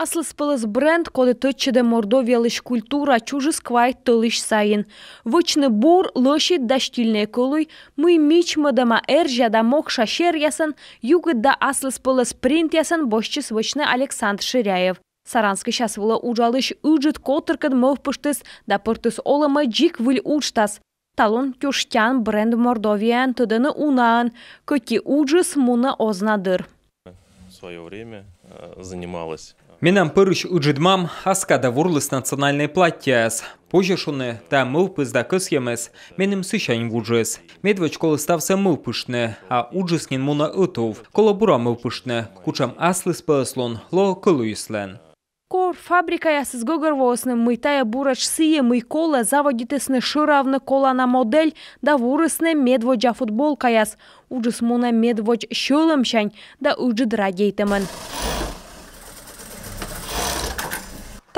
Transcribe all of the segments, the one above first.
асылыспылыз бренд коды Мордовия мордовиялыш культура чужыс квай тылыш сайын. Вычны бур лоши да штильне кулуй, мы мичмадама эржа да мокша шер ясын, югы да асылыспылыз принт ясын бошчыс вычны Александр Ширяев. Саранскі шасвылы ужалыш үджіт котыркын мөв пыштыс, да пыртыз олымы джик віл учтас. Талон кюштян бренд Мордовиян тыдыны унаан, көки уджыс муна ознадыр. В свое время занималась Менен пырыш үджидмам аскада вурлыс национальный платтяс. Позжешуны та мыл пыздакы схемес, менім сыщань вуджес. Медвеч колы ставса мыл а уджеснен муна ытов. Кола бура мыл кучам аслы ло кылу Кор фабрика ясыз с гогорвосны мытая сие мый кола заводитесны шыравны колана модель да вурысны медводжа футболка яс. муна медвоч шылымшань да уджид радейтемін.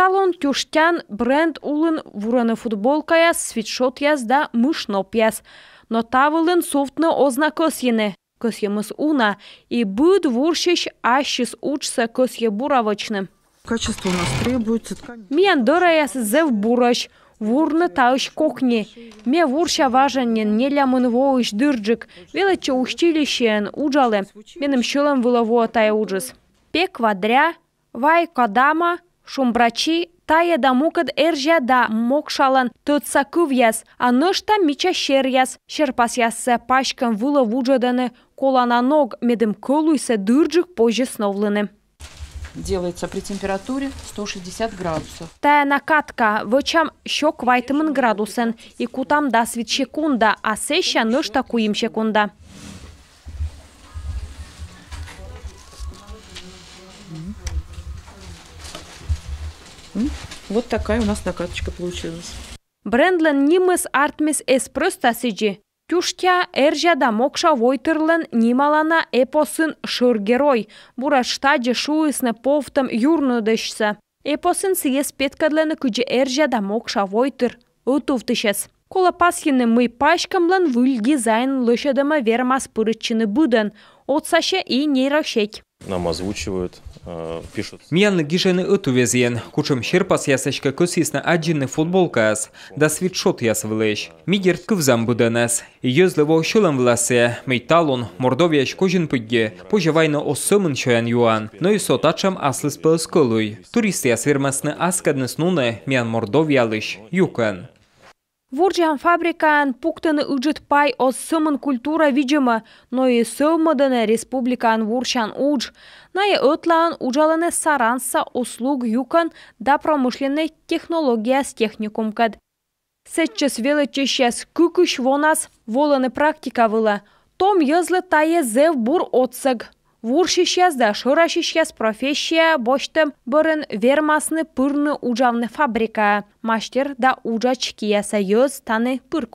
Талон тюштян бренд улын вураны футболка яз, свитшот яз да мышноп яз. Но тавылын софтны озна көсене. Көсеміз уна. И быд вуршеш ащис учса көсе буравочны. Качество у нас требуется ткань. Мен дора яз зев бураш. Вурны тауш кокни. Ме вурша важанен, не лямын воуш дырджик. Велача училищен, уджалы. Менім шылым вылаву атай уджыз. Пек вадря, вай кадама – Шумбрачи тая да мукад эржа да мокшалан тотсакув яс, а нышта мича шер яс, шерпас яссе пашкан вула вуджаданы, колана ног медым колуйся дырджик позже сновлены. Делается при температуре 160 градусов. Тая накатка в очам щок градусен и кутам да свит секунда, а сеща нышта куим секунда. Вот такая у нас накаточка получилась. Брендлен нимес артмес эспростасыжи. Тюшкя эржада мокша войтырлен нималана эпосын шыргерой. Бура штаджы шуысны повтым юрнудышсы. Эпосын сиес петкадлені күджі эржада мокша войтыр. Утувтышес. Колопасхины мы пачкамлен вульги дизайн лошадама вермас пырычыны будын. Отсаша и нейрошек. Нам озвучивают пишут. Миян гижен ытувезен, кучем шерпас ясашка кысис на аджины футболкас, да свитшот яс влэш. Мигер кывзам буденес, йозлево шылам власе, мейталон, мордовияш кожин пыдге, пожавайна осымын шоян юан, но и сотачам аслыс пылскылуй. Турист яс вермасны аскадныс нуны миян мордовиялыш, юкан. Вуржан фабрикан пуктаны ыджыт пай о сымын культура виджымы, но и сымыдыны республикан вуршан удж. Найы ытлан ужаланы саранса услуг юкан да промышленный технологияс с техникум кад. Сетчес величешес күкіш вонас воланы практика вылы. Том езлі тае зев бур отсыг. Вуршишас да шорашишас профессия боштым бұрын вермасны пырны ужавны фабрика. мастер да ужач кия союз таны пыр